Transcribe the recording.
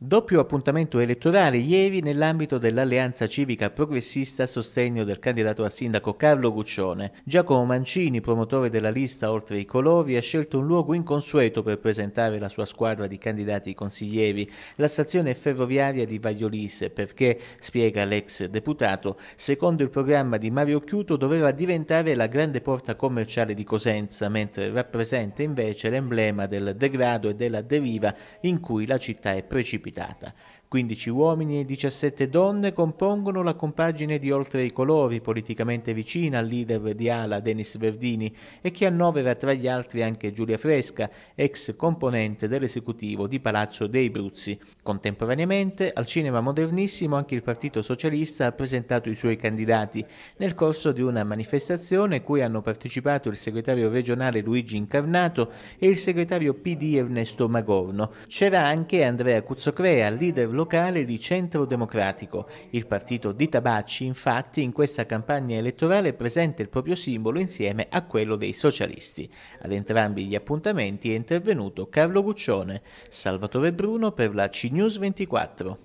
Doppio appuntamento elettorale ieri nell'ambito dell'alleanza civica progressista a sostegno del candidato a sindaco Carlo Guccione. Giacomo Mancini, promotore della lista Oltre i Colori, ha scelto un luogo inconsueto per presentare la sua squadra di candidati consiglieri, la stazione ferroviaria di Vagliolise, perché, spiega l'ex deputato, secondo il programma di Mario Chiuto doveva diventare la grande porta commerciale di Cosenza, mentre rappresenta invece l'emblema del degrado e della deriva in cui la città è precipitata precipitata. 15 uomini e 17 donne compongono la compagine di Oltre i Colori, politicamente vicina al leader di Ala Denis Verdini e che annovera tra gli altri anche Giulia Fresca, ex componente dell'esecutivo di Palazzo dei Bruzzi. Contemporaneamente, al cinema modernissimo anche il Partito Socialista ha presentato i suoi candidati nel corso di una manifestazione cui hanno partecipato il segretario regionale Luigi Incarnato e il segretario PD Ernesto Magorno. C'era anche Andrea Cuzzocchi crea leader locale di Centro Democratico. Il partito di Tabacci infatti in questa campagna elettorale presenta il proprio simbolo insieme a quello dei socialisti. Ad entrambi gli appuntamenti è intervenuto Carlo Guccione, Salvatore Bruno per la CNews 24.